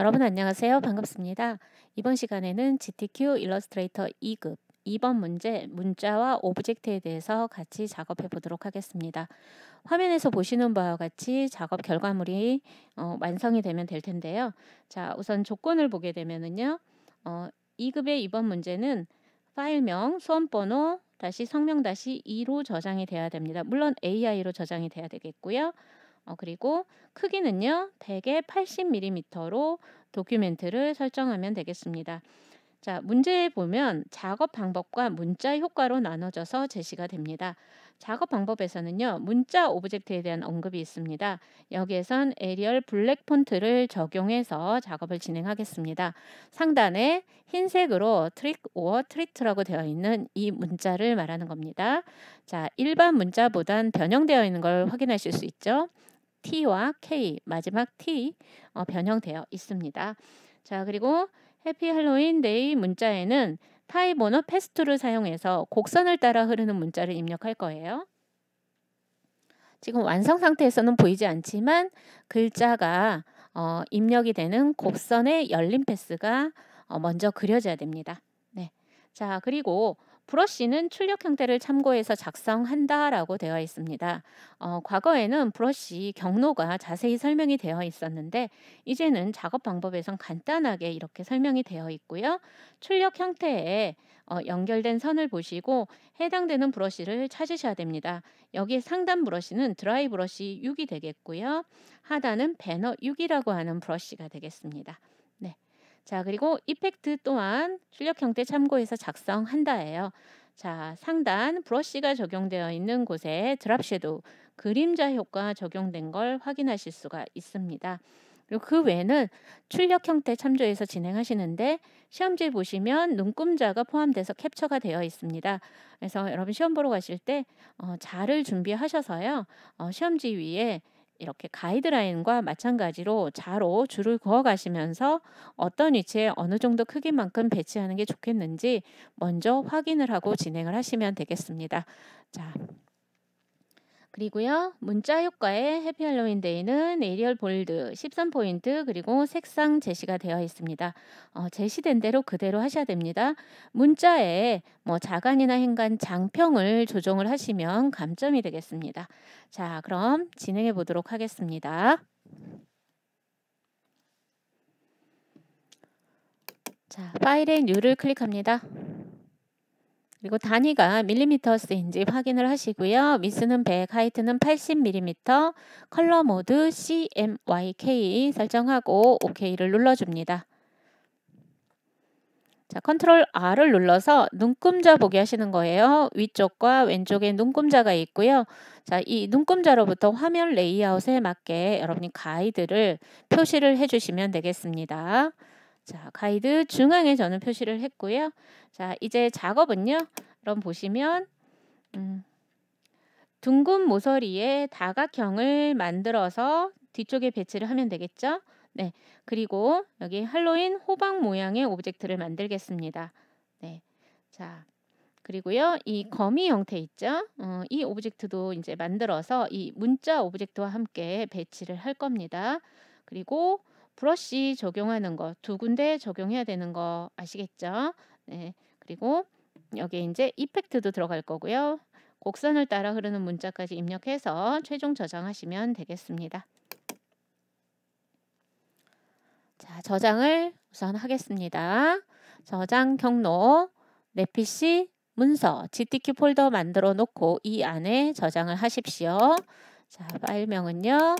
여러분 안녕하세요. 반갑습니다. 이번 시간에는 GTQ 일러스트레이터 2급 2번 문제 문자와 오브젝트에 대해서 같이 작업해 보도록 하겠습니다. 화면에서 보시는 바와 같이 작업 결과물이 어, 완성이 되면 될 텐데요. 자 우선 조건을 보게 되면은요. 어, 2급의 2번 문제는 파일명, 수험번호, 다시 성명 다시 2로 저장이 돼야 됩니다. 물론 AI로 저장이 돼야 되겠고요. 어, 그리고 크기는요, 100에 80mm로 도큐멘트를 설정하면 되겠습니다. 자, 문제에 보면 작업 방법과 문자 효과로 나눠져서 제시가 됩니다. 작업 방법에서는요, 문자 오브젝트에 대한 언급이 있습니다. 여기에선 에리얼 블랙 폰트를 적용해서 작업을 진행하겠습니다. 상단에 흰색으로 트릭 오어 트리트라고 되어 있는 이 문자를 말하는 겁니다. 자, 일반 문자보단 변형되어 있는 걸 확인하실 수 있죠. t와 k 마지막 t 어, 변형되어 있습니다. 자 그리고 해피 할로윈 데이 문자에는 타이번호 패스트를 사용해서 곡선을 따라 흐르는 문자를 입력할 거예요. 지금 완성 상태에서는 보이지 않지만 글자가 어, 입력이 되는 곡선의 열림 패스가 어, 먼저 그려져야 됩니다. 네. 자, 그리고 브러쉬는 출력 형태를 참고해서 작성한다라고 되어 있습니다. 어, 과거에는 브러쉬 경로가 자세히 설명이 되어 있었는데 이제는 작업 방법에선 간단하게 이렇게 설명이 되어 있고요. 출력 형태에 어, 연결된 선을 보시고 해당되는 브러쉬를 찾으셔야 됩니다. 여기 상단 브러쉬는 드라이 브러쉬 6이 되겠고요. 하단은 배너 6이라고 하는 브러쉬가 되겠습니다. 자, 그리고 이펙트 또한 출력 형태 참고해서 작성한다예요. 자, 상단 브러쉬가 적용되어 있는 곳에 드랍 섀도우, 그림자 효과 적용된 걸 확인하실 수가 있습니다. 그리고 그 외에는 출력 형태 참조해서 진행하시는데 시험지 보시면 눈금자가 포함돼서 캡처가 되어 있습니다. 그래서 여러분 시험 보러 가실 때 어, 자를 준비하셔서요. 어, 시험지 위에 이렇게 가이드라인과 마찬가지로 자로 줄을 그어 가시면서 어떤 위치에 어느 정도 크기만큼 배치하는 게 좋겠는지 먼저 확인을 하고 진행을 하시면 되겠습니다. 자. 그리고요. 문자 효과의 해피 할로윈 데이는 에리얼 볼드 13포인트 그리고 색상 제시가 되어 있습니다. 어, 제시된 대로 그대로 하셔야 됩니다. 문자에 뭐 자간이나 행간 장평을 조정을 하시면 감점이 되겠습니다. 자, 그럼 진행해 보도록 하겠습니다. 자, 파일의 뉴를 클릭합니다. 그리고 단위가 밀리미터스인지 확인을 하시고요. 미스는 100, 하이트는 80mm, 컬러 모드 CMYK 설정하고 OK를 눌러줍니다. 자, 컨트롤 R을 눌러서 눈금자 보기 하시는 거예요. 위쪽과 왼쪽에 눈금자가 있고요. 자, 이 눈금자로부터 화면 레이아웃에 맞게 여러분이 가이드를 표시를 해주시면 되겠습니다. 자, 가이드 중앙에 저는 표시를 했고요. 자, 이제 작업은요. 그럼 보시면 음, 둥근 모서리에 다각형을 만들어서 뒤쪽에 배치를 하면 되겠죠. 네, 그리고 여기 할로윈 호박 모양의 오브젝트를 만들겠습니다. 네, 자, 그리고요 이 거미 형태 있죠. 어, 이 오브젝트도 이제 만들어서 이 문자 오브젝트와 함께 배치를 할 겁니다. 그리고 브러쉬 적용하는 거 두 군데 적용해야 되는 거 아시겠죠? 네. 그리고 여기에 이제 이펙트도 들어갈 거고요. 곡선을 따라 흐르는 문자까지 입력해서 최종 저장하시면 되겠습니다. 자, 저장을 우선 하겠습니다. 저장 경로, 내 PC 문서, g t q 폴더 만들어 놓고 이 안에 저장을 하십시오. 자, 파일명은요.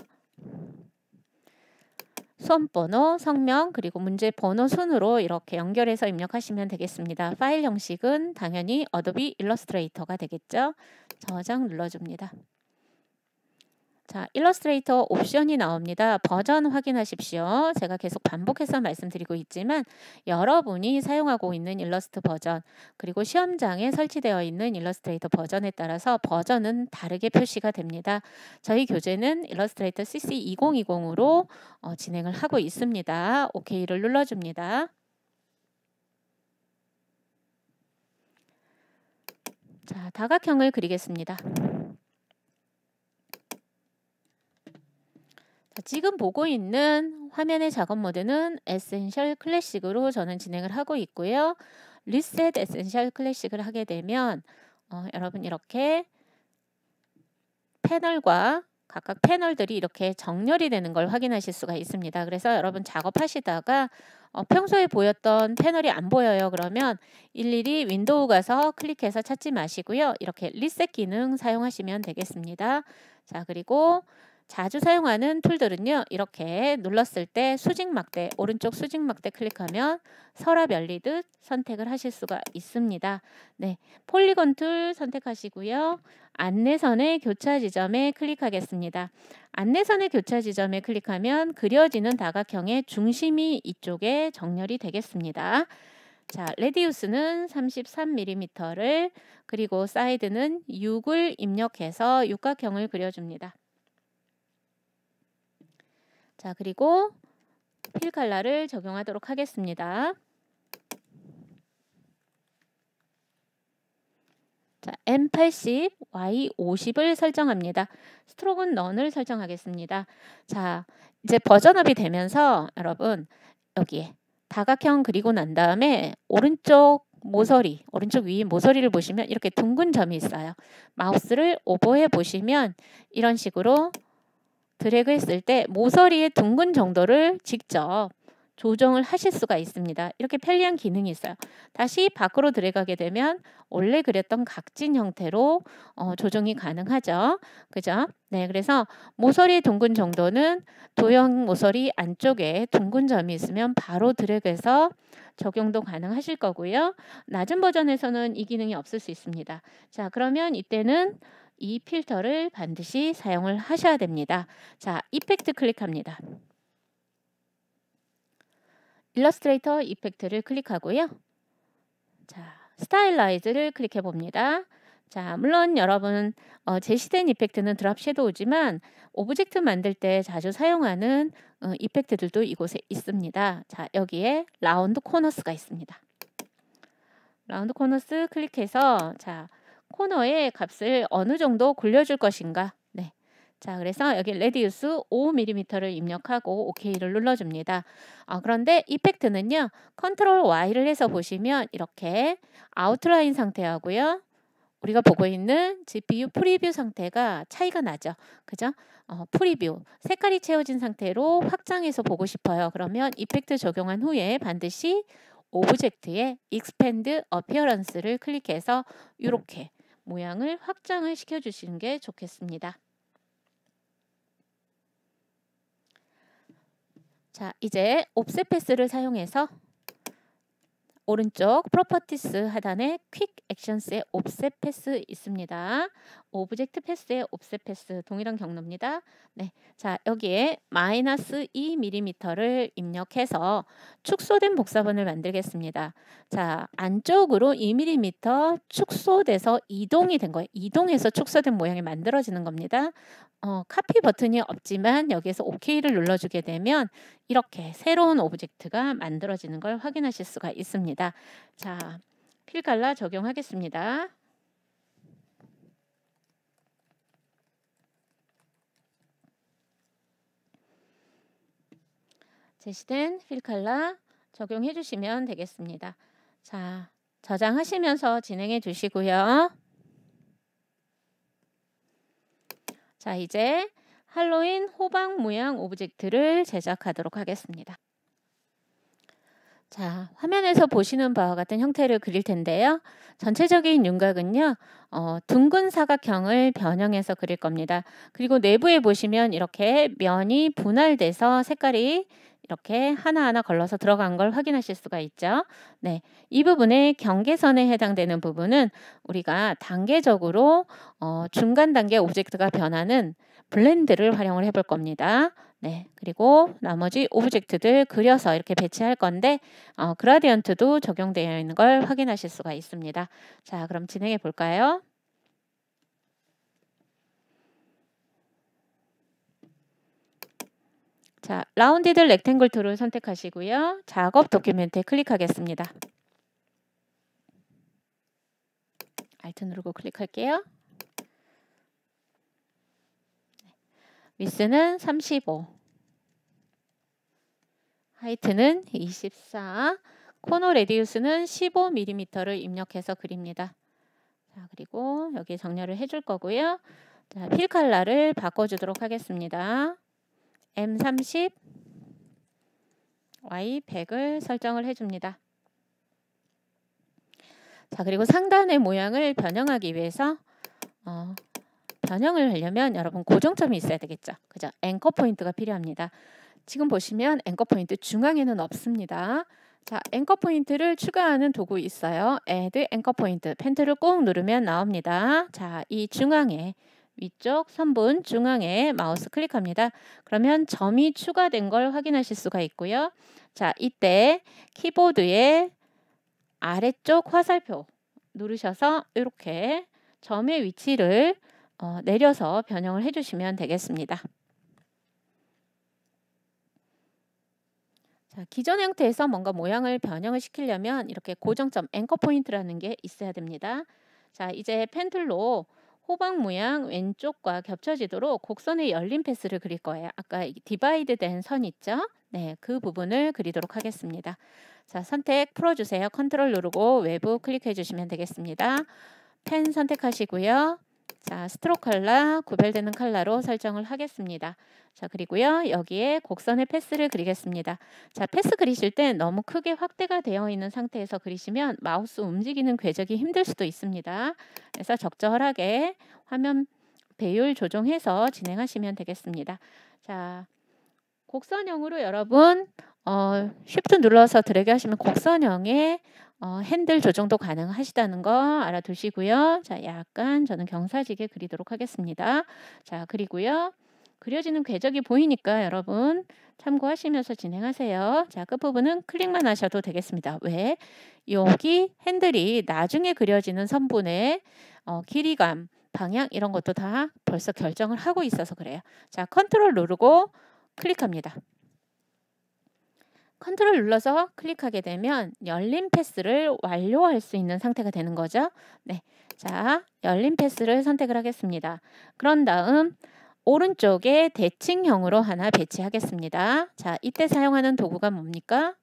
수험번호, 성명, 그리고 문제 번호 순으로 이렇게 연결해서 입력하시면 되겠습니다. 파일 형식은 당연히 어도비 일러스트레이터가 되겠죠. 저장 눌러줍니다. 자, 일러스트레이터 옵션이 나옵니다. 버전 확인하십시오. 제가 계속 반복해서 말씀드리고 있지만 여러분이 사용하고 있는 일러스트 버전 그리고 시험장에 설치되어 있는 일러스트레이터 버전에 따라서 버전은 다르게 표시가 됩니다. 저희 교재는 일러스트레이터 CC 2020으로 어, 진행을 하고 있습니다. OK를 눌러줍니다. 자, 다각형을 그리겠습니다. 그러니까 지금 보고 있는 화면의 작업 모드는 에센셜 클래식으로 저는 진행을 하고 있고요. 리셋 에센셜 클래식을 하게 되면 어, 여러분 이렇게 패널과 각각 패널들이 이렇게 정렬이 되는 걸 확인하실 수가 있습니다. 그래서 여러분 작업하시다가 어, 평소에 보였던 패널이 안 보여요. 그러면 일일이 윈도우 가서 클릭해서 찾지 마시고요. 이렇게 리셋 기능 사용하시면 되겠습니다. 자 그리고 자주 사용하는 툴들은요. 이렇게 눌렀을 때 수직 막대, 오른쪽 수직 막대 클릭하면 서랍 열리듯 선택을 하실 수가 있습니다. 네, 폴리곤 툴 선택하시고요. 안내선의 교차 지점에 클릭하겠습니다. 안내선의 교차 지점에 클릭하면 그려지는 다각형의 중심이 이쪽에 정렬이 되겠습니다. 자, 레디우스는 33mm를 그리고 사이드는 6을 입력해서 육각형을 그려줍니다. 자, 그리고 필 칼라를 적용하도록 하겠습니다. 자, M80, Y50을 설정합니다. 스트로크 e 을 설정하겠습니다. 자, 이제 버전업이 되면서 여러분 여기에 다각형 그리고 난 다음에 오른쪽 모서리, 오른쪽 위 모서리를 보시면 이렇게 둥근 점이 있어요. 마우스를 오버해 보시면 이런 식으로 드래그 했을 때 모서리의 둥근 정도를 직접 조정을 하실 수가 있습니다. 이렇게 편리한 기능이 있어요. 다시 밖으로 들어가게 되면 원래 그렸던 각진 형태로 어, 조정이 가능하죠. 그죠? 네, 그래서 모서리의 둥근 정도는 도형 모서리 안쪽에 둥근 점이 있으면 바로 드래그해서 적용도 가능하실 거고요. 낮은 버전에서는 이 기능이 없을 수 있습니다. 자, 그러면 이때는 이 필터를 반드시 사용을 하셔야 됩니다. 자, 이펙트 클릭합니다. 일러스트레이터 이펙트를 클릭하고요. 자, 스타일라이즈를 클릭해 봅니다. 자, 물론 여러분 어, 제시된 이펙트는 드랍 섀도우지만 오브젝트 만들 때 자주 사용하는 어, 이펙트들도 이곳에 있습니다. 자, 여기에 라운드 코너스가 있습니다. 라운드 코너스 클릭해서 자, 코너의 값을 어느 정도 굴려줄 것인가. 네. 자, 그래서 여기 레디우스 5mm를 입력하고 OK를 눌러줍니다. 아, 그런데 이펙트는요. 컨트롤 Y를 해서 보시면 이렇게 아웃라인 상태하고요. 우리가 보고 있는 GPU 프리뷰 상태가 차이가 나죠. 그죠? 어, 프리뷰, 색깔이 채워진 상태로 확장해서 보고 싶어요. 그러면 이펙트 적용한 후에 반드시 오브젝트의 익스펜드 어피어런스를 클릭해서 이렇게 모양을 확장을 시켜주시는 게 좋겠습니다. 자, 이제 옵셋 패스를 사용해서 오른쪽 프로퍼티스 하단에 퀵 액션스의 옵셋 패스 있습니다. 오브젝트 패스의 옵셋 패스 동일한 경로입니다. 네, 자 여기에 마이너스 2mm를 입력해서 축소된 복사본을 만들겠습니다. 자 안쪽으로 2mm 축소돼서 이동이 된 거예요. 이동해서 축소된 모양이 만들어지는 겁니다. 어, 카피 버튼이 없지만 여기에서 OK를 눌러주게 되면 이렇게 새로운 오브젝트가 만들어지는 걸 확인하실 수가 있습니다. 자, 필갈라 적용하겠습니다. 제시된 필칼라 적용해 주시면 되겠습니다. 자, 저장하시면서 진행해 주시고요. 자, 이제 할로윈 호박 모양 오브젝트를 제작하도록 하겠습니다. 자, 화면에서 보시는 바와 같은 형태를 그릴 텐데요. 전체적인 윤곽은요, 어, 둥근 사각형을 변형해서 그릴 겁니다. 그리고 내부에 보시면 이렇게 면이 분할돼서 색깔이 이렇게 하나하나 걸러서 들어간 걸 확인하실 수가 있죠. 네, 이 부분에 경계선에 해당되는 부분은 우리가 단계적으로 어, 중간 단계 오브젝트가 변하는 블렌드를 활용을 해볼 겁니다. 네, 그리고 나머지 오브젝트들 그려서 이렇게 배치할 건데 어, 그라디언트도 적용되어 있는 걸 확인하실 수가 있습니다. 자, 그럼 진행해 볼까요? 자, 라운디드 렉탱글 툴을 선택하시고요. 작업 도큐멘트에 클릭하겠습니다. 알트 누르고 클릭할게요. 네. 위스는 35, 하이트는 24, 코너 레디우스는 15mm를 입력해서 그립니다. 자, 그리고 여기 정렬을 해줄 거고요. 자, 필 칼라를 바꿔주도록 하겠습니다. M30, Y100을 설정을 해줍니다. 자, 그리고 상단의 모양을 변형하기 위해서 어, 변형을 하려면 여러분 고정점이 있어야 되겠죠. 그죠? 앵커 포인트가 필요합니다. 지금 보시면 앵커 포인트 중앙에는 없습니다. 자, 앵커 포인트를 추가하는 도구 있어요. add 앵커 포인트 펜트를 꾹 누르면 나옵니다. 자, 이 중앙에 위쪽 3분 중앙에 마우스 클릭합니다. 그러면 점이 추가된 걸 확인하실 수가 있고요. 자, 이때 키보드의 아래쪽 화살표 누르셔서 이렇게 점의 위치를 어, 내려서 변형을 해주시면 되겠습니다. 자, 기존 형태에서 뭔가 모양을 변형을 시키려면 이렇게 고정점 앵커 포인트라는 게 있어야 됩니다. 자, 이제 펜툴로 호박 모양 왼쪽과 겹쳐지도록 곡선의 열린 패스를 그릴 거예요. 아까 디바이드 된선 있죠? 네, 그 부분을 그리도록 하겠습니다. 자, 선택 풀어주세요. 컨트롤 누르고 외부 클릭해 주시면 되겠습니다. 펜 선택하시고요. 자, 스트로 칼라 구별되는 칼라로 설정을 하겠습니다. 자, 그리고요. 여기에 곡선의 패스를 그리겠습니다. 자, 패스 그리실 때 너무 크게 확대가 되어 있는 상태에서 그리시면 마우스 움직이는 궤적이 힘들 수도 있습니다. 그래서 적절하게 화면 배율 조정해서 진행하시면 되겠습니다. 자, 곡선형으로 여러분 어, 쉬프트 눌러서 드래그 하시면 곡선형의 어, 핸들 조정도 가능하시다는 거 알아두시고요. 자, 약간 저는 경사지게 그리도록 하겠습니다. 자, 그리고요. 그려지는 궤적이 보이니까 여러분 참고하시면서 진행하세요. 자, 끝부분은 클릭만 하셔도 되겠습니다. 왜? 여기 핸들이 나중에 그려지는 선분의 어, 길이감, 방향 이런 것도 다 벌써 결정을 하고 있어서 그래요. 자, 컨트롤 누르고 클릭합니다. 컨트롤 눌러서 클릭하게 되면 열린 패스를 완료할 수 있는 상태가 되는 거죠. 네, 자 열린 패스를 선택을 하겠습니다. 그런 다음 오른쪽에 대칭형으로 하나 배치하겠습니다. 자, 이때 사용하는 도구가 뭡니까?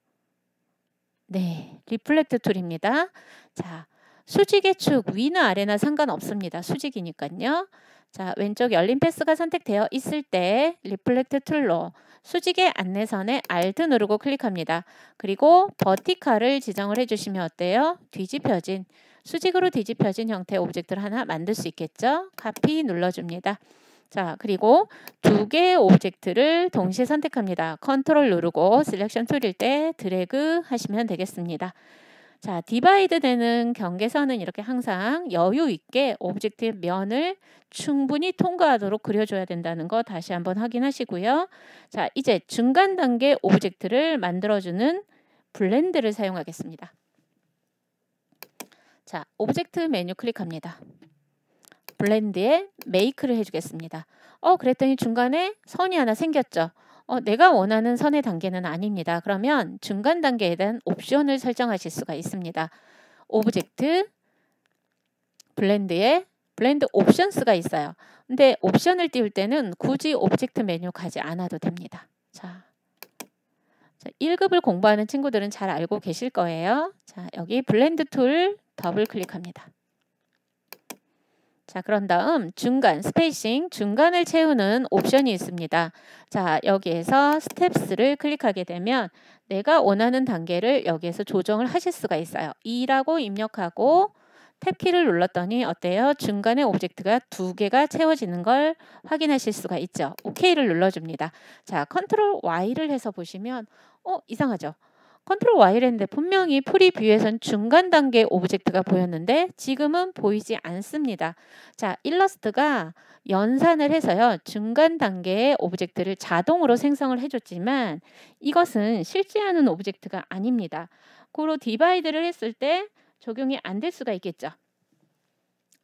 네, 리플렉트 툴입니다. 자, 수직의 축 위나 아래나 상관없습니다. 수직이니까요. 자, 왼쪽 열린 패스가 선택되어 있을 때 리플렉트 툴로 수직의 안내선에 Alt 누르고 클릭합니다. 그리고 버티컬을 지정을 해주시면 어때요? 뒤집혀진, 수직으로 뒤집혀진 형태의 오브젝트를 하나 만들 수 있겠죠? 카피 눌러줍니다. 자, 그리고 두 개의 오브젝트를 동시에 선택합니다. 컨트롤 누르고 셀렉션 툴일 때 드래그 하시면 되겠습니다. 자, 디바이드 되는 경계선은 이렇게 항상 여유 있게 오브젝트의 면을 충분히 통과하도록 그려줘야 된다는 거 다시 한번 확인하시고요. 자, 이제 중간 단계 오브젝트를 만들어주는 블렌드를 사용하겠습니다. 자, 오브젝트 메뉴 클릭합니다. 블렌드에 메이크를 해주겠습니다. 어, 그랬더니 중간에 선이 하나 생겼죠. 어, 내가 원하는 선의 단계는 아닙니다. 그러면 중간 단계에 대한 옵션을 설정하실 수가 있습니다. 오브젝트, 블렌드에 블렌드 옵션스가 있어요. 근데 옵션을 띄울 때는 굳이 오브젝트 메뉴 가지 않아도 됩니다. 자, 자 1급을 공부하는 친구들은 잘 알고 계실 거예요. 자, 여기 블렌드 툴 더블 클릭합니다. 자, 그런 다음 중간, 스페이싱, 중간을 채우는 옵션이 있습니다. 자, 여기에서 스텝스를 클릭하게 되면 내가 원하는 단계를 여기에서 조정을 하실 수가 있어요. 2라고 입력하고 탭키를 눌렀더니 어때요? 중간에 오브젝트가 두 개가 채워지는 걸 확인하실 수가 있죠. OK를 눌러줍니다. 자, 컨트롤 Y를 해서 보시면 어? 이상하죠? 컨트롤 Y를 했는데 분명히 프리뷰에선 중간 단계 오브젝트가 보였는데 지금은 보이지 않습니다. 자, 일러스트가 연산을 해서요. 중간 단계의 오브젝트를 자동으로 생성을 해줬지만 이것은 실제하는 오브젝트가 아닙니다. 고로 디바이드를 했을 때 적용이 안 될 수가 있겠죠.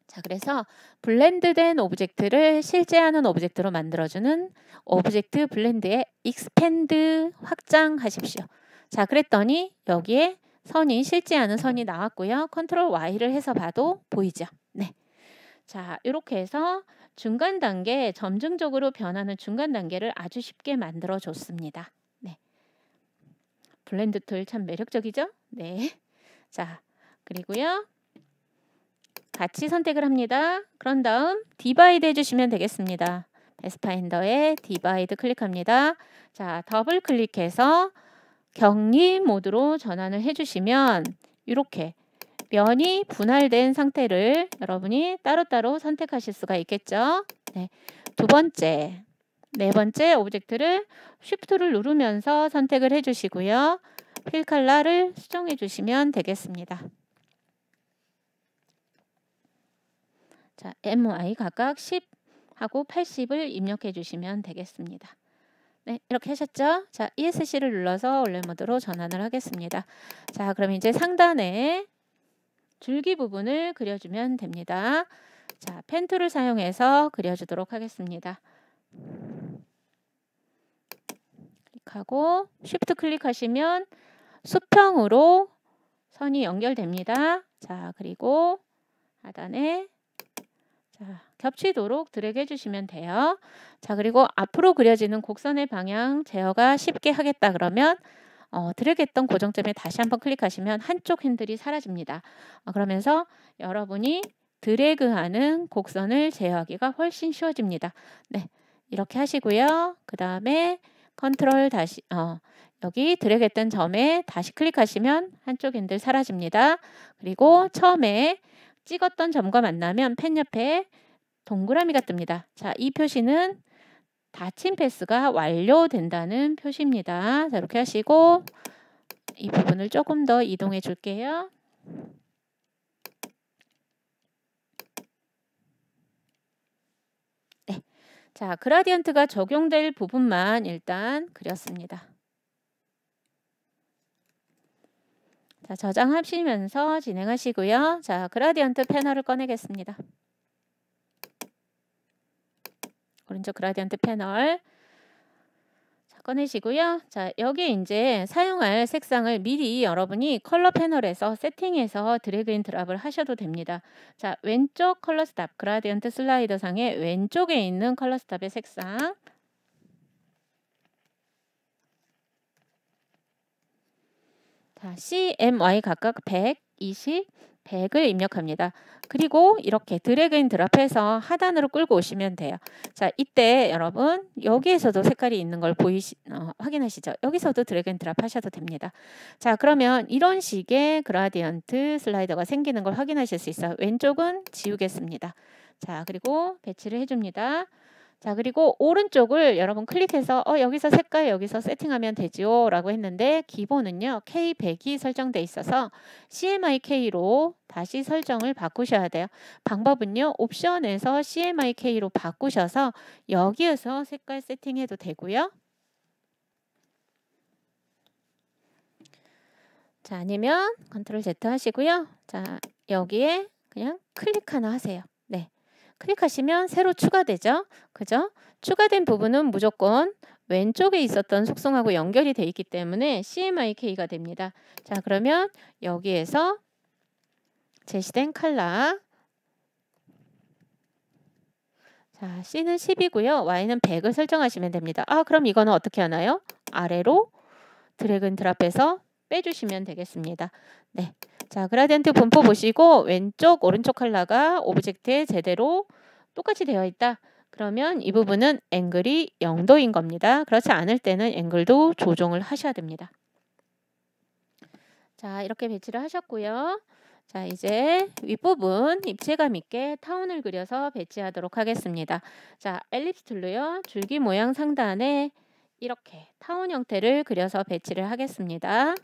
자, 그래서 블렌드된 오브젝트를 실제하는 오브젝트로 만들어주는 오브젝트 블렌드의 익스팬드 확장하십시오. 자, 그랬더니 여기에 선이 실지 않은 선이 나왔고요. 컨트롤 Y를 해서 봐도 보이죠. 네. 자, 이렇게 해서 중간 단계, 점증적으로 변하는 중간 단계를 아주 쉽게 만들어 줬습니다. 네. 블렌드 툴 참 매력적이죠? 네. 자, 그리고요. 같이 선택을 합니다. 그런 다음 디바이드 해주시면 되겠습니다. 베스파인더에 디바이드 클릭합니다. 자, 더블 클릭해서 격리 모드로 전환을 해주시면 이렇게 면이 분할된 상태를 여러분이 따로따로 선택하실 수가 있겠죠. 네. 두 번째, 네 번째 오브젝트를 쉬프트를 누르면서 선택을 해주시고요. 필칼라를 수정해 주시면 되겠습니다. 자, MI 각각 10하고 80을 입력해 주시면 되겠습니다. 네, 이렇게 하셨죠? 자, ESC를 눌러서 원래 모드로 전환을 하겠습니다. 자, 그럼 이제 상단에 줄기 부분을 그려주면 됩니다. 자, 펜 툴을 사용해서 그려주도록 하겠습니다. 클릭하고 쉬프트 클릭하시면 수평으로 선이 연결됩니다. 자, 그리고 하단에 자, 겹치도록 드래그 해주시면 돼요. 자, 그리고 앞으로 그려지는 곡선의 방향 제어가 쉽게 하겠다 그러면 어, 드래그했던 고정점에 다시 한번 클릭하시면 한쪽 핸들이 사라집니다. 어, 그러면서 여러분이 드래그하는 곡선을 제어하기가 훨씬 쉬워집니다. 네, 이렇게 하시고요. 그 다음에 컨트롤 다시 어, 여기 드래그했던 점에 다시 클릭하시면 한쪽 핸들 사라집니다. 그리고 처음에 찍었던 점과 만나면 펜 옆에 동그라미가 뜹니다. 자, 이 표시는 닫힌 패스가 완료된다는 표시입니다. 자, 이렇게 하시고 이 부분을 조금 더 이동해 줄게요. 네. 자, 그라디언트가 적용될 부분만 일단 그렸습니다. 자, 저장하시면서 진행하시고요. 자, 그라디언트 패널을 꺼내겠습니다. 오른쪽 그라디언트 패널 자, 꺼내시고요. 자, 여기 이제 사용할 색상을 미리 여러분이 컬러 패널에서 세팅해서 드래그 인 드랍을 하셔도 됩니다. 자, 왼쪽 컬러 스탑 그라디언트 슬라이더 상의 왼쪽에 있는 컬러 스탑의 색상 자, CMY 각각 100, 20, 100을 입력합니다. 그리고 이렇게 드래그 앤 드랍해서 하단으로 끌고 오시면 돼요. 자, 이때 여러분 여기에서도 색깔이 있는 걸 보이시 어, 확인하시죠. 여기서도 드래그 앤 드랍 하셔도 됩니다. 자, 그러면 이런 식의 그라디언트 슬라이더가 생기는 걸 확인하실 수 있어요. 왼쪽은 지우겠습니다. 자, 그리고 배치를 해줍니다. 자, 그리고 오른쪽을 여러분 클릭해서 어, 여기서 색깔 여기서 세팅하면 되지요 라고 했는데 기본은요. K100이 설정돼 있어서 CMYK로 다시 설정을 바꾸셔야 돼요. 방법은요. 옵션에서 CMYK로 바꾸셔서 여기에서 색깔 세팅해도 되고요. 자, 아니면 컨트롤 Z 하시고요. 자, 여기에 그냥 클릭 하나 하세요. 클릭하시면 새로 추가되죠. 그죠? 추가된 부분은 무조건 왼쪽에 있었던 속성하고 연결이 돼 있기 때문에 CMYK가 됩니다. 자 그러면 여기에서 제시된 칼라 자 C는 10이고요. Y는 100을 설정하시면 됩니다. 아 그럼 이거는 어떻게 하나요? 아래로 드래그 앤 드랍해서 빼주시면 되겠습니다. 네. 자, 그라디언트 분포 보시고 왼쪽 오른쪽 컬러가 오브젝트에 제대로 똑같이 되어 있다. 그러면 이 부분은 앵글이 0도인 겁니다. 그렇지 않을 때는 앵글도 조정을 하셔야 됩니다. 자, 이렇게 배치를 하셨고요. 자, 이제 윗부분 입체감 있게 타운을 그려서 배치하도록 하겠습니다. 자, 엘립스 툴로요. 줄기 모양 상단에 이렇게 타운 형태를 그려서 배치를 하겠습니다.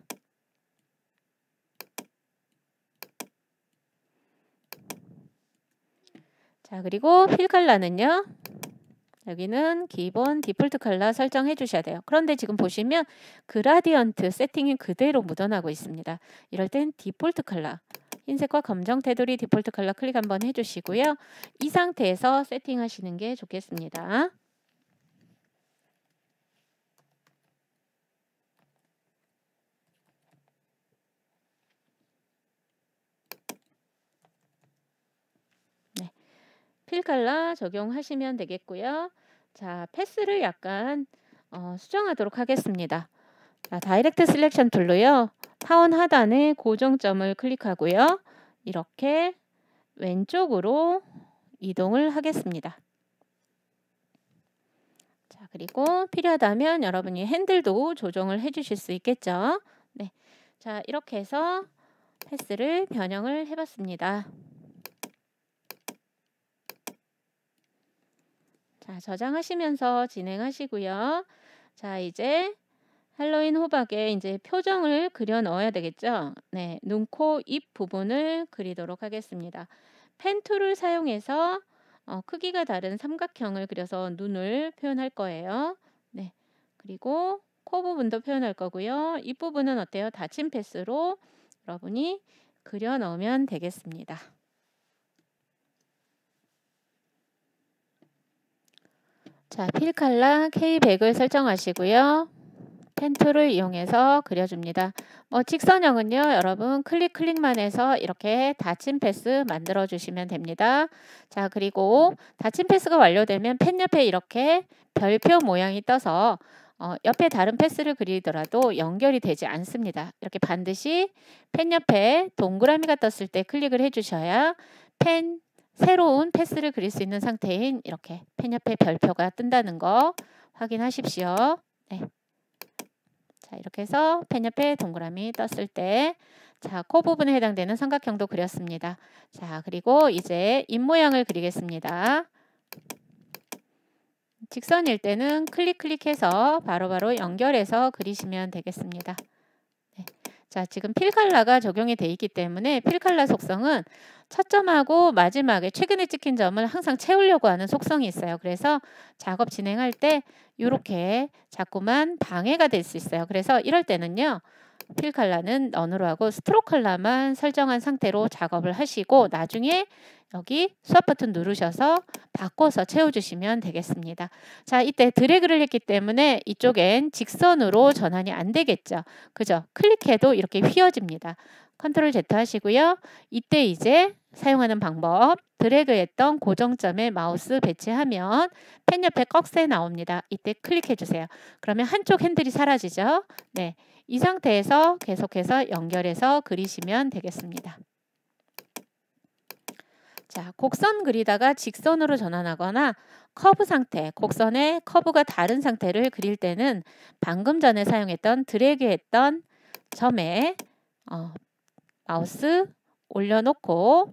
자, 그리고 필 컬러는요. 여기는 기본 디폴트 컬러 설정해 주셔야 돼요. 그런데 지금 보시면 그라디언트 세팅이 그대로 묻어나고 있습니다. 이럴 땐 디폴트 컬러 흰색과 검정 테두리 디폴트 컬러 클릭 한번 해주시고요. 이 상태에서 세팅하시는 게 좋겠습니다. 필칼라 적용하시면 되겠고요. 자, 패스를 약간 어, 수정하도록 하겠습니다. 자, 다이렉트 셀렉션 툴로요. 파원 하단에 고정점을 클릭하고요. 이렇게 왼쪽으로 이동을 하겠습니다. 자, 그리고 필요하다면 여러분이 핸들도 조정을 해 주실 수 있겠죠. 네. 자, 이렇게 해서 패스를 변형을 해 봤습니다. 자, 저장하시면서 진행하시고요. 자, 이제 할로윈 호박에 이제 표정을 그려 넣어야 되겠죠? 네, 눈, 코, 입 부분을 그리도록 하겠습니다. 펜 툴을 사용해서 어, 크기가 다른 삼각형을 그려서 눈을 표현할 거예요. 네, 그리고 코 부분도 표현할 거고요. 입 부분은 어때요? 닫힌 패스로 여러분이 그려 넣으면 되겠습니다. 자, 필칼라 K100을 설정하시고요. 펜툴을 이용해서 그려줍니다. 뭐 직선형은요. 여러분 클릭 클릭만 해서 이렇게 닫힌 패스 만들어 주시면 됩니다. 자 그리고 닫힌 패스가 완료되면 펜 옆에 이렇게 별표 모양이 떠서 어, 옆에 다른 패스를 그리더라도 연결이 되지 않습니다. 이렇게 반드시 펜 옆에 동그라미가 떴을 때 클릭을 해주셔야 펜 새로운 패스를 그릴 수 있는 상태인 이렇게 펜 옆에 별표가 뜬다는 거 확인하십시오. 네. 자 이렇게 해서 펜 옆에 동그라미 떴을 때 자, 코 부분에 해당되는 삼각형도 그렸습니다. 자, 그리고 이제 입모양을 그리겠습니다. 직선일 때는 클릭 클릭해서 바로바로 바로 연결해서 그리시면 되겠습니다. 자, 지금 필칼라가 적용이 돼 있기 때문에 필칼라 속성은 첫점하고 마지막에 최근에 찍힌 점을 항상 채우려고 하는 속성이 있어요. 그래서 작업 진행할 때 이렇게 자꾸만 방해가 될 수 있어요. 그래서 이럴 때는요. 필 칼라는 언어로 하고 스트로 칼라만 설정한 상태로 작업을 하시고 나중에 여기 수압 버튼 누르셔서 바꿔서 채워주시면 되겠습니다. 자, 이때 드래그를 했기 때문에 이쪽엔 직선으로 전환이 안 되겠죠. 그죠? 클릭해도 이렇게 휘어집니다. 컨트롤 Z 하시고요. 이때 이제 사용하는 방법 드래그했던 고정점에 마우스 배치하면 펜 옆에 꺽쇠 나옵니다. 이때 클릭해 주세요. 그러면 한쪽 핸들이 사라지죠. 네, 이 상태에서 계속해서 연결해서 그리시면 되겠습니다. 자, 곡선 그리다가 직선으로 전환하거나 커브 상태, 곡선의 커브가 다른 상태를 그릴 때는 방금 전에 사용했던 드래그했던 점에 어, 마우스 올려놓고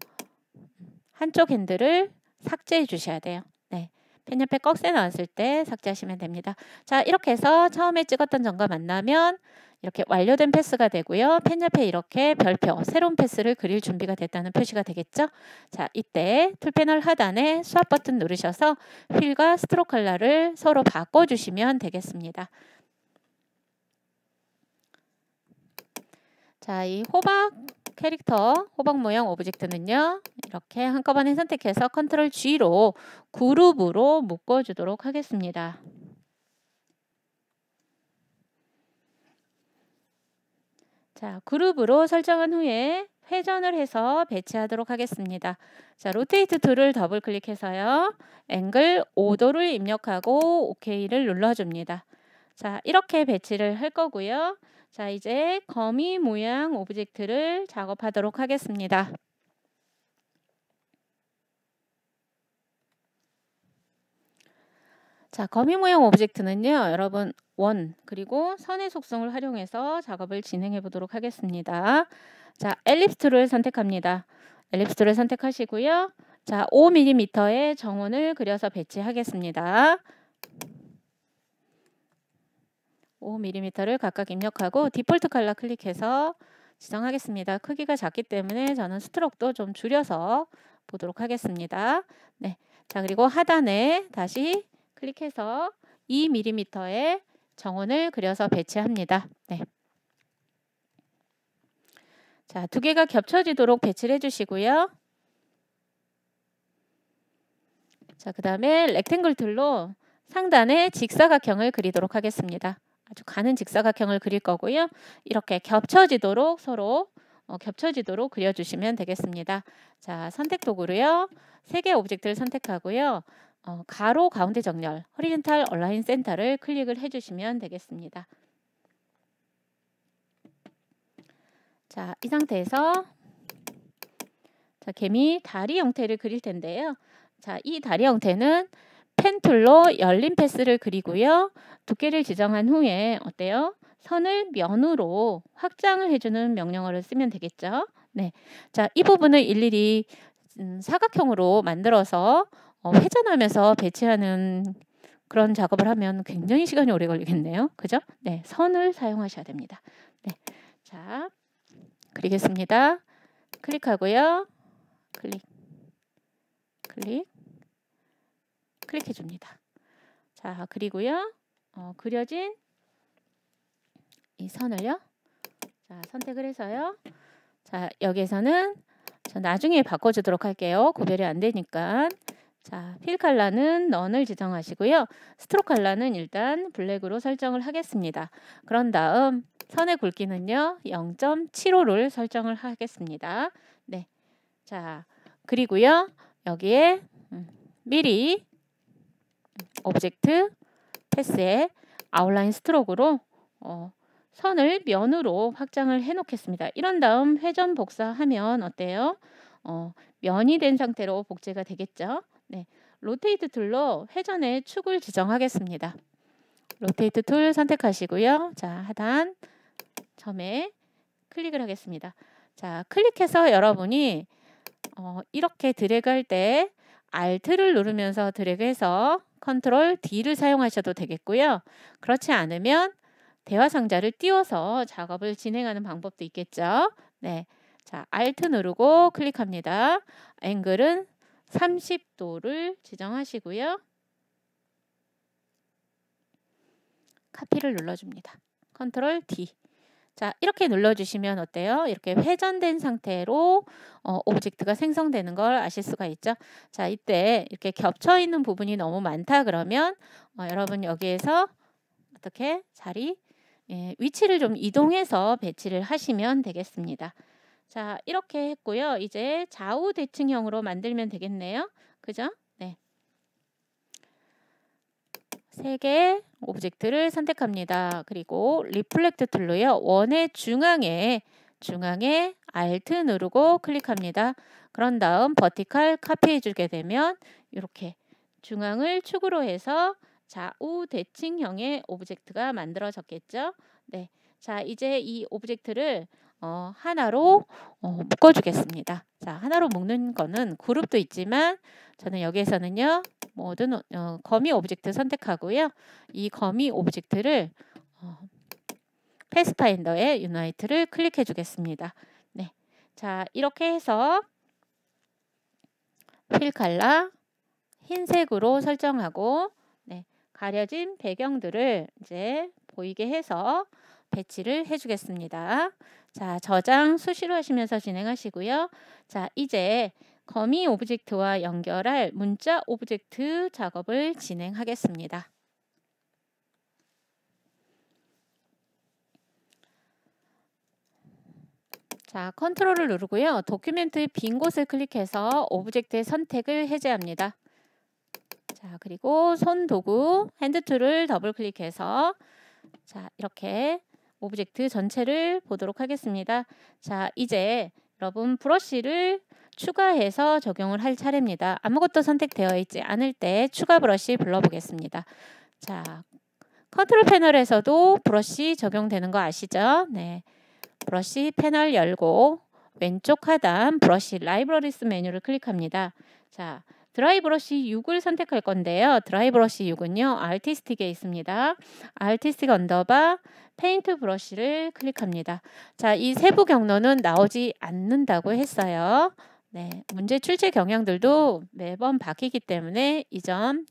한쪽 핸들을 삭제해 주셔야 돼요. 네. 펜 옆에 꺽쇠 나왔을 때 삭제하시면 됩니다. 자, 이렇게 해서 처음에 찍었던 점과 만나면 이렇게 완료된 패스가 되고요. 펜 옆에 이렇게 별표, 새로운 패스를 그릴 준비가 됐다는 표시가 되겠죠? 자, 이때 툴 패널 하단에 수압 버튼 누르셔서 휠과 스트로 컬러를 서로 바꿔주시면 되겠습니다. 자, 이 호박 캐릭터 호박 모형 오브젝트는요. 이렇게 한꺼번에 선택해서 컨트롤 G로 그룹으로 묶어주도록 하겠습니다. 자, 그룹으로 설정한 후에 회전을 해서 배치하도록 하겠습니다. 자, 로테이트 툴을 더블 클릭해서요. 앵글 5도를 입력하고 OK를 눌러줍니다. 자, 이렇게 배치를 할 거고요. 자, 이제 거미 모양 오브젝트를 작업하도록 하겠습니다. 자, 거미 모양 오브젝트는요. 여러분 원 그리고 선의 속성을 활용해서 작업을 진행해 보도록 하겠습니다. 자, 엘립스 트를 선택합니다. 엘립스 트를 선택하시고요. 자, 5mm의 정원을 그려서 배치하겠습니다. 5mm를 각각 입력하고 디폴트 컬러 클릭해서 지정하겠습니다. 크기가 작기 때문에 저는 스트록도 좀 줄여서 보도록 하겠습니다. 네, 자 그리고 하단에 다시 클릭해서 2mm의 정원을 그려서 배치합니다. 네. 자, 두 개가 겹쳐지도록 배치를 해주시고요. 자, 그 다음에 렉탱글 툴로 상단에 직사각형을 그리도록 하겠습니다. 아주 가는 직사각형을 그릴 거고요. 이렇게 겹쳐지도록 서로 어, 겹쳐지도록 그려주시면 되겠습니다. 자, 선택 도구로요. 세 개 오브젝트를 선택하고요. 어, 가로 가운데 정렬, 허리젠탈 얼라인 센터를 클릭을 해주시면 되겠습니다. 자, 이 상태에서 자, 개미 다리 형태를 그릴 텐데요. 자, 이 다리 형태는 펜 툴로 열린 패스를 그리고요. 두께를 지정한 후에 어때요? 선을 면으로 확장을 해주는 명령어를 쓰면 되겠죠. 네, 자 이 부분을 일일이 음, 사각형으로 만들어서 어, 회전하면서 배치하는 그런 작업을 하면 굉장히 시간이 오래 걸리겠네요. 그죠? 네, 선을 사용하셔야 됩니다. 네, 자 그리겠습니다. 클릭하고요. 클릭, 클릭. 클릭해 줍니다. 자, 그리고요. 어, 그려진 이 선을요. 자, 선택을 해서요. 자, 여기에서는 저 나중에 바꿔주도록 할게요. 구별이 안 되니까. 자, 필 칼라는 넌을 지정하시고요. 스트로 칼라는 일단 블랙으로 설정을 하겠습니다. 그런 다음 선의 굵기는요. 0.75를 설정을 하겠습니다. 네. 자, 그리고요. 여기에 음, 미리 오브젝트 패스에 아웃라인 스트로크로 어, 선을 면으로 확장을 해 놓겠습니다. 이런 다음 회전 복사하면 어때요? 어, 면이 된 상태로 복제가 되겠죠. 네, 로테이트 툴로 회전의 축을 지정하겠습니다. 로테이트 툴 선택하시고요. 자, 하단 점에 클릭을 하겠습니다. 자, 클릭해서 여러분이 어, 이렇게 드래그할 때 Alt를 누르면서 드래그해서 컨트롤 D를 사용하셔도 되겠고요. 그렇지 않으면 대화 상자를 띄워서 작업을 진행하는 방법도 있겠죠. 네. 자, Alt 누르고 클릭합니다. 앵글은 30도를 지정하시고요. 카피를 눌러줍니다. 컨트롤 D. 자, 이렇게 눌러주시면 어때요? 이렇게 회전된 상태로 어, 오브젝트가 생성되는 걸 아실 수가 있죠. 자, 이때 이렇게 겹쳐있는 부분이 너무 많다 그러면 어, 여러분 여기에서 어떻게 자리 예, 위치를 좀 이동해서 배치를 하시면 되겠습니다. 자, 이렇게 했고요. 이제 좌우 대칭형으로 만들면 되겠네요. 그죠? 세 개의 오브젝트를 선택합니다. 그리고 리플렉트 툴로요. 원의 중앙에 중앙에 Alt 누르고 클릭합니다. 그런 다음 버티컬 카피해 주게 되면 이렇게 중앙을 축으로 해서 좌우 대칭형의 오브젝트가 만들어졌겠죠. 네. 자, 이제 이 오브젝트를 어, 하나로 어, 묶어주겠습니다. 자, 하나로 묶는 거는 그룹도 있지만 저는 여기에서는요. 모든 어, 거미 오브젝트 선택하고요. 이 거미 오브젝트를 어, 패스파인더의 유나이트를 클릭해 주겠습니다. 네, 자 이렇게 해서 필 칼라 흰색으로 설정하고 네, 가려진 배경들을 이제 보이게 해서 배치를 해주겠습니다. 자, 저장 수시로 하시면서 진행하시고요. 자, 이제 거미 오브젝트와 연결할 문자 오브젝트 작업을 진행하겠습니다. 자, 컨트롤을 누르고요. 도큐멘트 의빈 곳을 클릭해서 오브젝트의 선택을 해제합니다. 자, 그리고 손 도구 핸드툴을 더블 클릭해서 자, 이렇게 오브젝트 전체를 보도록 하겠습니다. 자, 이제 여러분 브러쉬를 추가해서 적용을 할 차례입니다. 아무것도 선택되어 있지 않을 때 추가 브러쉬 불러보겠습니다. 자, 컨트롤 패널에서도 브러쉬 적용되는 거 아시죠? 네, 브러쉬 패널 열고 왼쪽 하단 브러쉬 라이브러리스 메뉴를 클릭합니다. 자, 드라이 브러쉬 6을 선택할 건데요. 드라이 브러쉬 6은요. 아티스틱에 있습니다. 아티스틱 언더바 페인트 브러쉬를 클릭합니다. 자, 이 세부 경로는 나오지 않는다고 했어요. 네, 문제 출제 경향들도 매번 바뀌기 때문에 이 점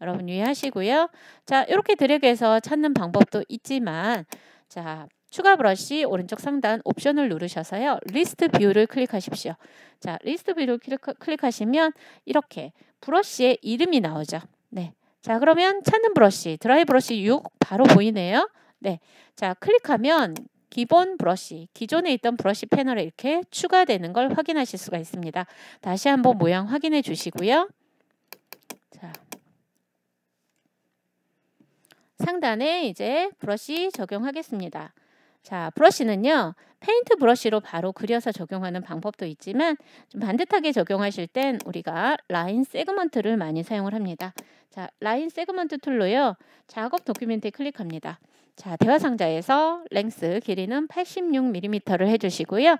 여러분 유의하시고요. 자, 이렇게 드래그해서 찾는 방법도 있지만 자, 추가 브러쉬 오른쪽 상단 옵션을 누르셔서요. 리스트 뷰를 클릭하십시오. 자, 리스트 뷰를 클릭, 하시면 이렇게 브러쉬의 이름이 나오죠. 네. 자, 그러면 찾는 브러쉬, 드라이 브러쉬 6 바로 보이네요. 네. 자, 클릭하면 기본 브러쉬, 기존에 있던 브러쉬 패널에 이렇게 추가되는 걸 확인하실 수가 있습니다. 다시 한번 모양 확인해 주시고요. 자, 상단에 이제 브러쉬 적용하겠습니다. 자, 브러쉬는요. 페인트 브러쉬로 바로 그려서 적용하는 방법도 있지만 좀 반듯하게 적용하실 땐 우리가 라인 세그먼트를 많이 사용을 합니다. 자, 라인 세그먼트 툴로요. 작업 도큐멘트에 클릭합니다. 자, 대화 상자에서 랭스 길이는 86mm를 해주시고요.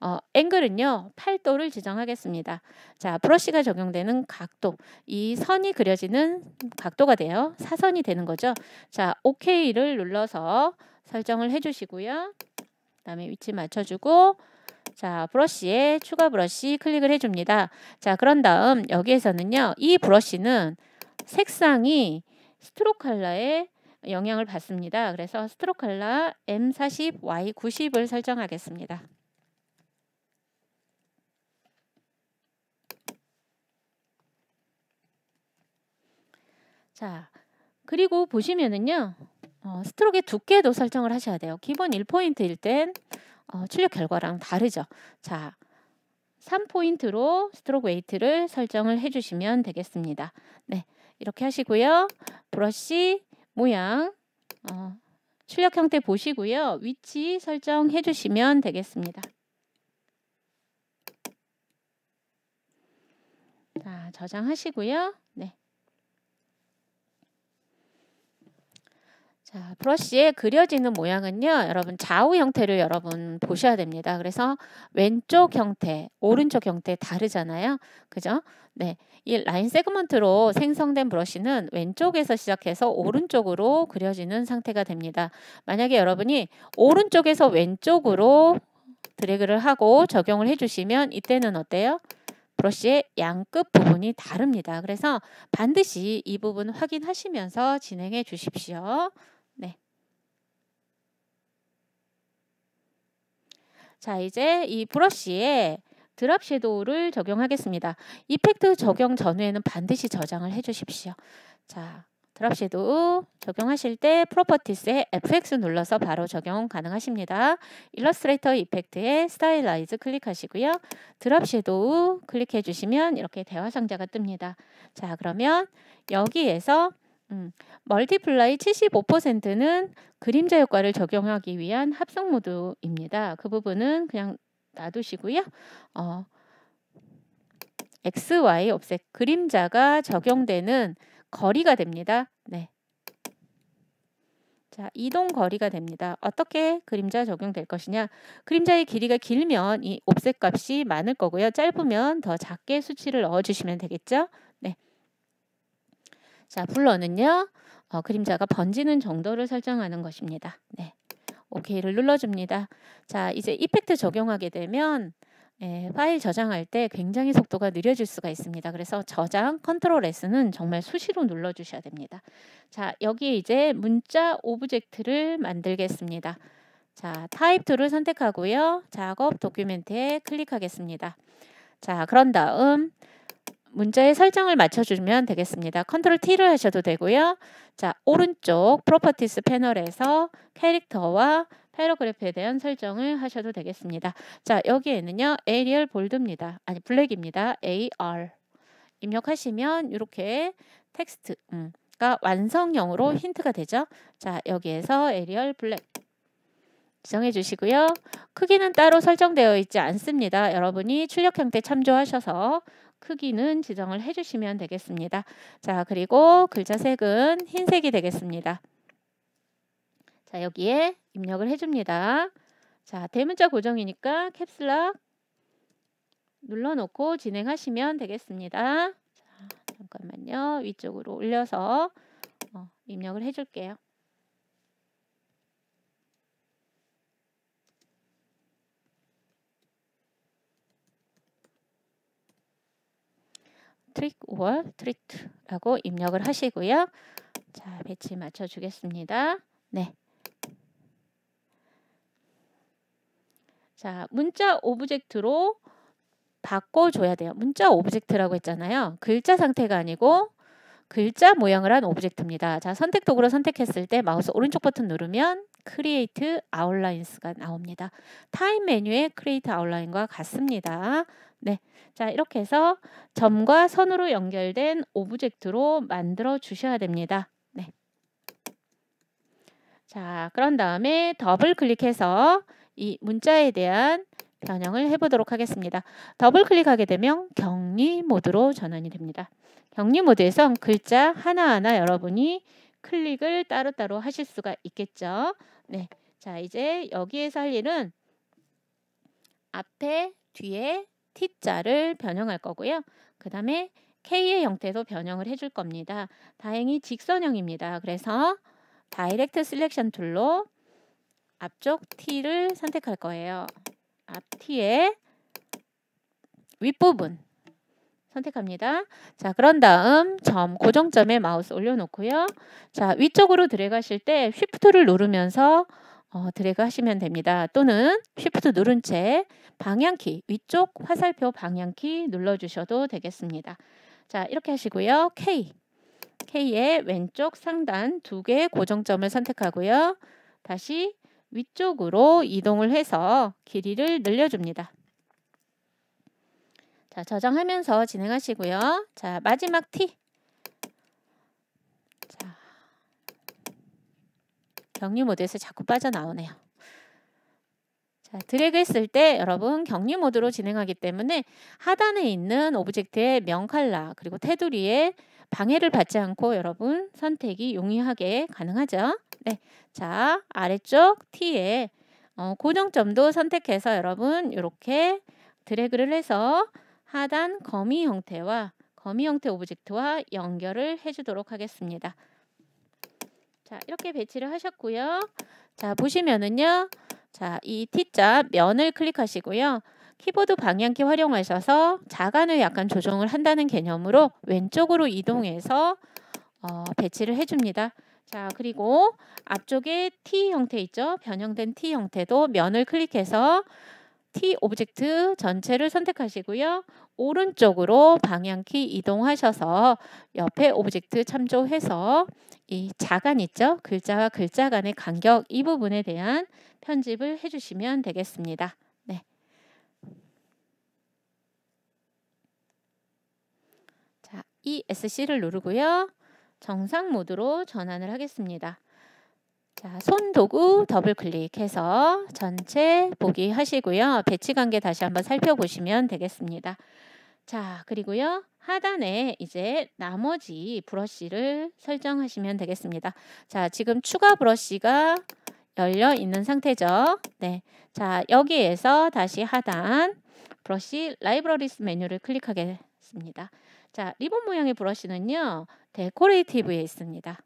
어, 앵글은요 8도를 지정하겠습니다. 자 브러쉬가 적용되는 각도 이 선이 그려지는 각도가 돼요. 사선이 되는 거죠. 자 OK를 눌러서 설정을 해주시고요. 그다음에 위치 맞춰주고 자 브러쉬에 추가 브러쉬 클릭을 해줍니다. 자 그런 다음 여기에서는요 이 브러쉬는 색상이 스트로 컬러의 영향을 받습니다. 그래서 스트로크 칼라 M40, Y90을 설정하겠습니다. 자, 그리고 보시면은요. 어, 스트로크의 두께도 설정을 하셔야 돼요. 기본 1포인트일 땐 어, 출력 결과랑 다르죠. 자, 3포인트로 스트로크 웨이트를 설정을 해주시면 되겠습니다. 네, 이렇게 하시고요. 브러쉬 모양 어, 출력 형태 보시고요. 위치 설정해 주시면 되겠습니다. 자, 저장하시고요. 자, 브러쉬에 그려지는 모양은요, 여러분 좌우 형태를 여러분 보셔야 됩니다. 그래서 왼쪽 형태, 오른쪽 형태 다르잖아요. 그죠? 네. 이 라인 세그먼트로 생성된 브러쉬는 왼쪽에서 시작해서 오른쪽으로 그려지는 상태가 됩니다. 만약에 여러분이 오른쪽에서 왼쪽으로 드래그를 하고 적용을 해주시면 이때는 어때요? 브러쉬의 양 끝 부분이 다릅니다. 그래서 반드시 이 부분 확인하시면서 진행해 주십시오. 자, 이제 이 브러쉬에 드랍 섀도우를 적용하겠습니다. 이펙트 적용 전후에는 반드시 저장을 해주십시오. 자, 드랍 섀도우 적용하실 때 프로퍼티스에 FX 눌러서 바로 적용 가능하십니다. 일러스트레이터 이펙트에 스타일라이즈 클릭하시고요. 드랍 섀도우 클릭해 주시면 이렇게 대화 상자가 뜹니다. 자, 그러면 여기에서 음, 멀티플라이 75%는 그림자 효과를 적용하기 위한 합성 모드입니다. 그 부분은 그냥 놔두시고요. 어, x, y 없애 그림자가 적용되는 거리가 됩니다. 네. 자, 이동 거리가 됩니다. 어떻게 그림자 적용될 것이냐? 그림자의 길이가 길면 이 옵셋 값이 많을 거고요. 짧으면 더 작게 수치를 넣어 주시면 되겠죠? 자, 불러는요. 어, 그림자가 번지는 정도를 설정하는 것입니다. 네. 오케이를 눌러줍니다. 자, 이제 이펙트 적용하게 되면 예, 파일 저장할 때 굉장히 속도가 느려질 수가 있습니다. 그래서 저장 컨트롤 S는 정말 수시로 눌러주셔야 됩니다. 자, 여기 이제 문자 오브젝트를 만들겠습니다. 자, 타입 툴을 선택하고요. 작업 도큐멘트에 클릭하겠습니다. 자, 그런 다음 문자의 설정을 맞춰주면 되겠습니다. 컨트롤 T를 하셔도 되고요. 자, 오른쪽 프로퍼티스 패널에서 캐릭터와 패러그래프에 대한 설정을 하셔도 되겠습니다. 자, 여기에는요. a r i a 볼드입니다. 아니, 블랙입니다. AR 입력하시면 이렇게 텍스트, 음, 완성형으로 네. 힌트가 되죠. 자, 여기에서 a r i a 블랙 지정해 주시고요. 크기는 따로 설정되어 있지 않습니다. 여러분이 출력 형태 참조하셔서 크기는 지정을 해주시면 되겠습니다. 자, 그리고 글자 색은 흰색이 되겠습니다. 자, 여기에 입력을 해줍니다. 자, 대문자 고정이니까 캡슬락 눌러놓고 진행하시면 되겠습니다. 자, 잠깐만요. 위쪽으로 올려서 어, 입력을 해줄게요. 트릭 or 트리트라고 입력을 하시고요. 자, 배치 맞춰 주겠습니다. 네. 자, 문자 오브젝트로 바꿔 줘야 돼요. 문자 오브젝트라고 했잖아요. 글자 상태가 아니고 글자 모양을 한 오브젝트입니다. 자, 선택 도구로 선택했을 때 마우스 오른쪽 버튼 누르면 크리에이트 아웃라인스가 나옵니다. 타임 메뉴의 크리에이트 아웃라인과 같습니다. 네. 자, 이렇게 해서 점과 선으로 연결된 오브젝트로 만들어 주셔야 됩니다. 네. 자, 그런 다음에 더블 클릭해서 이 문자에 대한 변형을 해보도록 하겠습니다. 더블 클릭하게 되면 격리 모드로 전환이 됩니다. 격리 모드에선 글자 하나하나 여러분이 클릭을 따로따로 하실 수가 있겠죠. 네. 자, 이제 여기에서 할 일은 앞에 뒤에 T자를 변형할 거고요. 그 다음에 K의 형태도 변형을 해줄 겁니다. 다행히 직선형입니다. 그래서 다이렉트 셀렉션 툴로 앞쪽 T를 선택할 거예요. 앞 T의 윗부분 선택합니다. 자, 그런 다음 점, 고정점에 마우스 올려놓고요. 자, 위쪽으로 드래그하실 때 쉬프트를 누르면서 어, 드래그 하시면 됩니다. 또는 쉬프트 누른 채 방향키, 위쪽 화살표 방향키 눌러주셔도 되겠습니다. 자, 이렇게 하시고요. K, K의 왼쪽 상단 두 개의 고정점을 선택하고요. 다시 위쪽으로 이동을 해서 길이를 늘려줍니다. 자, 저장하면서 진행하시고요. 자, 마지막 T. 자, 격류 모드에서 자꾸 빠져나오네요. 자, 드래그 했을 때 여러분 격류 모드로 진행하기 때문에 하단에 있는 오브젝트의 명칼라 그리고 테두리에 방해를 받지 않고 여러분 선택이 용이하게 가능하죠. 네, 자 아래쪽 T에 어, 고정점도 선택해서 여러분 이렇게 드래그를 해서 하단 거미 형태와 거미 형태 오브젝트와 연결을 해주도록 하겠습니다. 자, 이렇게 배치를 하셨고요. 자, 보시면은요. 자, 이 T자 면을 클릭하시고요. 키보드 방향키 활용하셔서 자간을 약간 조정을 한다는 개념으로 왼쪽으로 이동해서 어, 배치를 해줍니다. 자, 그리고 앞쪽에 T 형태 있죠? 변형된 T 형태도 면을 클릭해서 T 오브젝트 전체를 선택하시고요. 오른쪽으로 방향키 이동하셔서 옆에 오브젝트 참조해서 이 자간 있죠? 글자와 글자 간의 간격 이 부분에 대한 편집을 해주시면 되겠습니다. 네. 자, ESC를 누르고요. 정상 모드로 전환을 하겠습니다. 자, 손도구 더블 클릭해서 전체 보기 하시고요. 배치 관계 다시 한번 살펴보시면 되겠습니다. 자, 그리고요. 하단에 이제 나머지 브러쉬를 설정하시면 되겠습니다. 자, 지금 추가 브러쉬가 열려 있는 상태죠. 네. 자, 여기에서 다시 하단 브러쉬 라이브러리스 메뉴를 클릭하겠습니다. 자, 리본 모양의 브러쉬는요. 데코레이티브에 있습니다.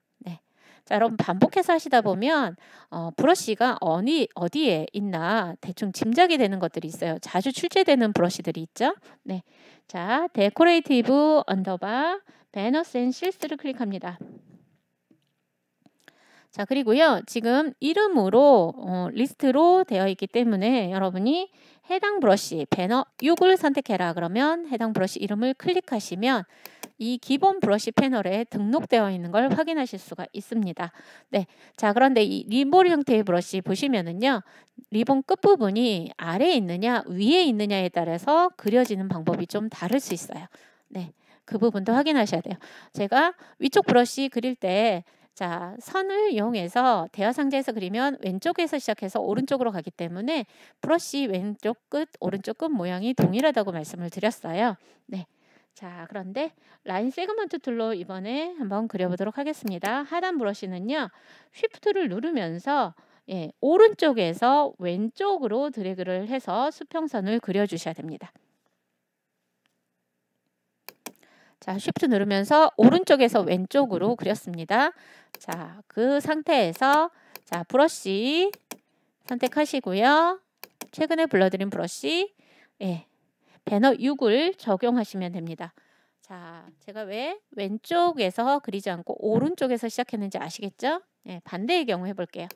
자, 여러분 반복해서 하시다 보면 어, 브러쉬가 어디 어디에 있나 대충 짐작이 되는 것들이 있어요. 자주 출제되는 브러쉬들이 있죠. 네, 자 데코레이티브 언더바 베너센 실스를 클릭합니다. 자 그리고요 지금 이름으로 어, 리스트로 되어 있기 때문에 여러분이 해당 브러쉬 배너 6을 선택해라 그러면 해당 브러쉬 이름을 클릭하시면 이 기본 브러쉬 패널에 등록되어 있는 걸 확인하실 수가 있습니다. 네, 자 그런데 이 리볼 형태의 브러쉬 보시면은요. 리본 끝부분이 아래에 있느냐 위에 있느냐에 따라서 그려지는 방법이 좀 다를 수 있어요. 네, 그 부분도 확인하셔야 돼요. 제가 위쪽 브러쉬 그릴 때 자, 선을 이용해서 대화 상자에서 그리면 왼쪽에서 시작해서 오른쪽으로 가기 때문에 브러쉬 왼쪽 끝, 오른쪽 끝 모양이 동일하다고 말씀을 드렸어요. 네. 자, 그런데 라인 세그먼트 툴로 이번에 한번 그려보도록 하겠습니다. 하단 브러쉬는요. 쉬프트를 누르면서 예, 오른쪽에서 왼쪽으로 드래그를 해서 수평선을 그려주셔야 됩니다. 자, 쉬프트 누르면서 오른쪽에서 왼쪽으로 그렸습니다. 자, 그 상태에서 자, 브러쉬 선택하시고요. 최근에 불러드린 브러쉬 예, 배너 6을 적용하시면 됩니다. 자, 제가 왜 왼쪽에서 그리지 않고 오른쪽에서 시작했는지 아시겠죠? 네, 반대의 경우 해볼게요.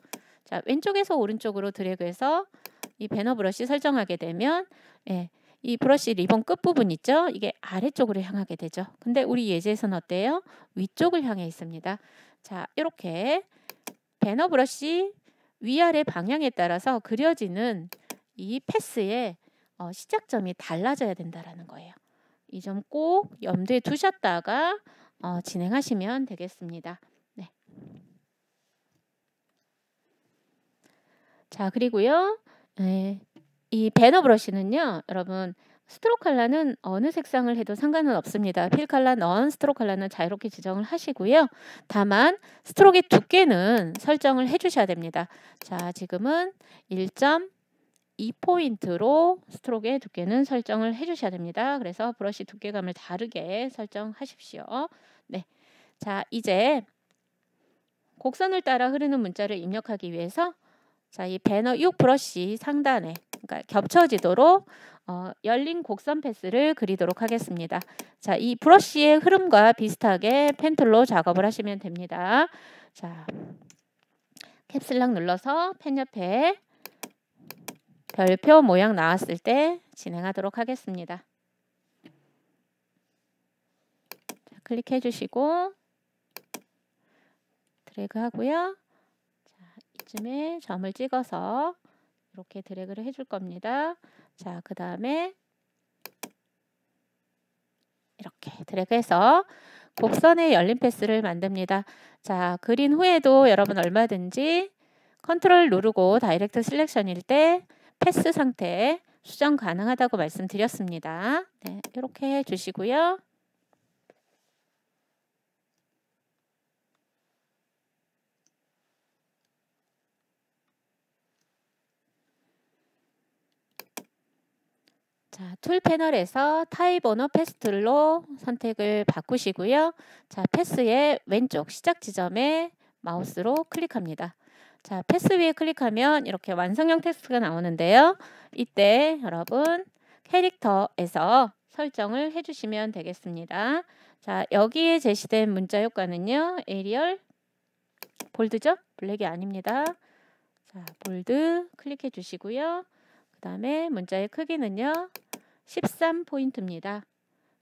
자, 왼쪽에서 오른쪽으로 드래그해서 이 배너 브러쉬 설정하게 되면 네, 이 브러쉬 리본 끝부분 있죠? 이게 아래쪽으로 향하게 되죠. 근데 우리 예제에서는 어때요? 위쪽을 향해 있습니다. 자, 이렇게 배너 브러쉬 위아래 방향에 따라서 그려지는 이패스에 어, 시작점이 달라져야 된다라는 거예요. 이 점 꼭 염두에 두셨다가 어, 진행하시면 되겠습니다. 네. 자 그리고요 네, 이 배너 브러쉬는요 여러분 스트로 칼라는 어느 색상을 해도 상관은 없습니다. 필 칼라, 넌 스트로 칼라는 자유롭게 지정을 하시고요. 다만 스트로의 두께는 설정을 해주셔야 됩니다. 자, 지금은 1점, 이포인트로 스트로크의 두께는 설정을 해주셔야 됩니다. 그래서 브러쉬 두께감을 다르게 설정하십시오. 네, 자 이제 곡선을 따라 흐르는 문자를 입력하기 위해서 자이 배너 6 브러쉬 상단에 그러니까 겹쳐지도록 어, 열린 곡선 패스를 그리도록 하겠습니다. 자, 이 브러쉬의 흐름과 비슷하게 펜툴로 작업을 하시면 됩니다. 자, 캡슬락 눌러서 펜 옆에 별표 모양 나왔을 때 진행하도록 하겠습니다. 자, 클릭해 주시고 드래그 하고요. 자, 이쯤에 점을 찍어서 이렇게 드래그를 해 줄 겁니다. 자, 그 다음에 이렇게 드래그해서 곡선의 열린 패스를 만듭니다. 자, 그린 후에도 여러분 얼마든지 컨트롤 누르고 다이렉트 실렉션일 때 패스 상태 수정 가능하다고 말씀드렸습니다. 네, 이렇게 해주시고요. 자, 툴 패널에서 타입 언어 패스툴로 선택을 바꾸시고요. 자, 패스의 왼쪽 시작 지점에 마우스로 클릭합니다. 자, 패스위에 클릭하면 이렇게 완성형 텍스트가 나오는데요. 이때 여러분 캐릭터에서 설정을 해주시면 되겠습니다. 자, 여기에 제시된 문자 효과는요. 에리얼, 볼드죠? 블랙이 아닙니다. 자, 볼드 클릭해 주시고요. 그 다음에 문자의 크기는요. 13포인트입니다.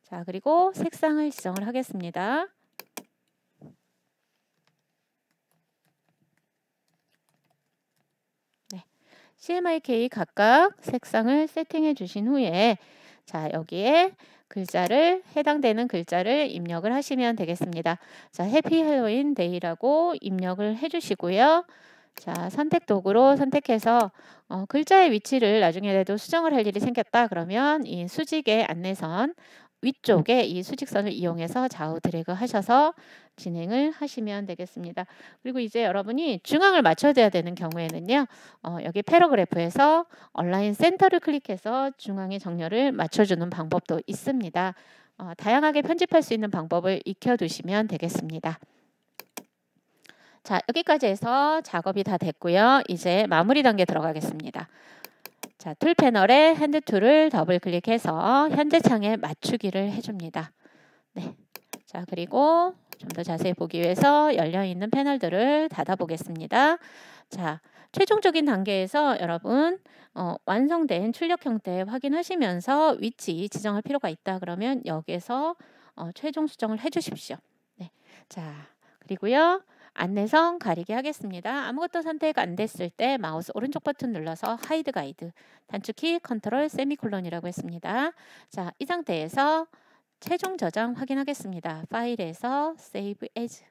자, 그리고 색상을 지정을 하겠습니다. CMYK 각각 색상을 세팅해 주신 후에 자 여기에 글자를 해당되는 글자를 입력을 하시면 되겠습니다. 자 해피 할로윈 데이라고 입력을 해주시고요. 자 선택 도구로 선택해서 어, 글자의 위치를 나중에라도 수정을 할 일이 생겼다 그러면 이 수직의 안내선 위쪽에 이 수직선을 이용해서 좌우 드래그 하셔서 진행을 하시면 되겠습니다. 그리고 이제 여러분이 중앙을 맞춰줘야 되는 경우에는요. 어, 여기 패러그래프에서 온라인 센터를 클릭해서 중앙의 정렬을 맞춰주는 방법도 있습니다. 어, 다양하게 편집할 수 있는 방법을 익혀두시면 되겠습니다. 자 여기까지 해서 작업이 다 됐고요. 이제 마무리 단계 들어가겠습니다. 자, 툴 패널에 핸드 툴을 더블 클릭해서 현재 창에 맞추기를 해줍니다. 네. 자, 그리고 좀 더 자세히 보기 위해서 열려있는 패널들을 닫아보겠습니다. 자, 최종적인 단계에서 여러분 어, 완성된 출력 형태 확인하시면서 위치 지정할 필요가 있다 그러면 여기에서 어, 최종 수정을 해주십시오. 네. 자, 그리고요. 안내선 가리기 하겠습니다. 아무것도 선택 안 됐을 때 마우스 오른쪽 버튼 눌러서 하이드 가이드 단축키 컨트롤 세미콜론이라고 했습니다. 자, 이 상태에서 최종 저장 확인하겠습니다. 파일에서 Save As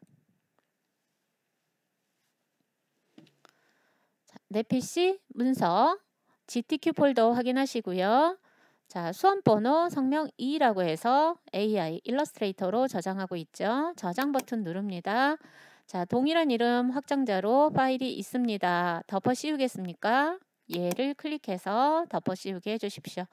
자, 내 PC 문서 GTQ 폴더 확인하시고요. 자, 수험번호 성명 2라고 해서 AI 일러스트레이터로 저장하고 있죠. 저장 버튼 누릅니다. 자, 동일한 이름 확장자로 파일이 있습니다. 덮어 씌우겠습니까? 얘를 클릭해서 덮어 씌우게 해주십시오.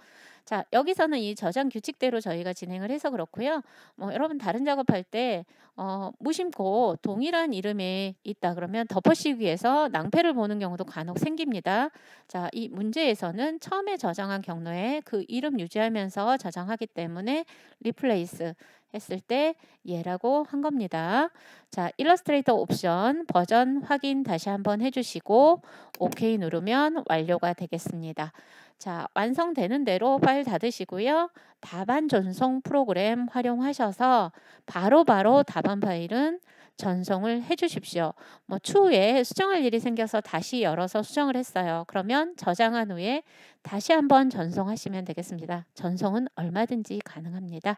자, 여기서는 이 저장 규칙대로 저희가 진행을 해서 그렇고요. 뭐 여러분 다른 작업할 때 어, 무심코 동일한 이름이 있다 그러면 덮어씌우기해서 낭패를 보는 경우도 간혹 생깁니다. 자, 이 문제에서는 처음에 저장한 경로에 그 이름 유지하면서 저장하기 때문에 리플레이스 했을 때예라고한 겁니다. 자, 일러스트레이터 옵션 버전 확인 다시 한번 해주시고 OK 누르면 완료가 되겠습니다. 자, 완성되는 대로 파일 닫으시고요. 답안 전송 프로그램 활용하셔서 바로바로 바로 답안 파일은 전송을 해 주십시오. 뭐 추후에 수정할 일이 생겨서 다시 열어서 수정을 했어요. 그러면 저장한 후에 다시 한번 전송하시면 되겠습니다. 전송은 얼마든지 가능합니다.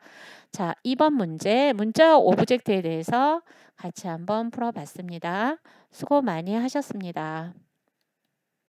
자, 이번 문제 문자 오브젝트에 대해서 같이 한번 풀어봤습니다. 수고 많이 하셨습니다.